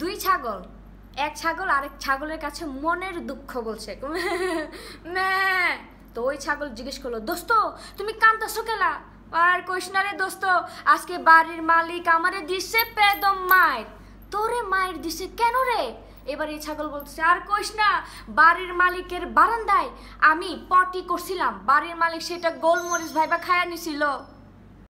দুই ছাগল এক ছাগল আরেক ছাগলের কাছে মনের দুঃখ বলছে তো ওই ছাগল জিজ্ঞেস করলো দোস্ত তুমি কান্দাসো কেলা আর রে দোস্ত আজকে বাড়ির মালিক আমারে দিছে পেদম মায়ের তোরে মায়ের দিছে কেন রে এবার এই ছাগল বলছে আর কইস না বাড়ির মালিকের বারান্দায় আমি পটি করছিলাম বাড়ির মালিক সেটা গোলমরিচ ভাইবা খায়া নিছিল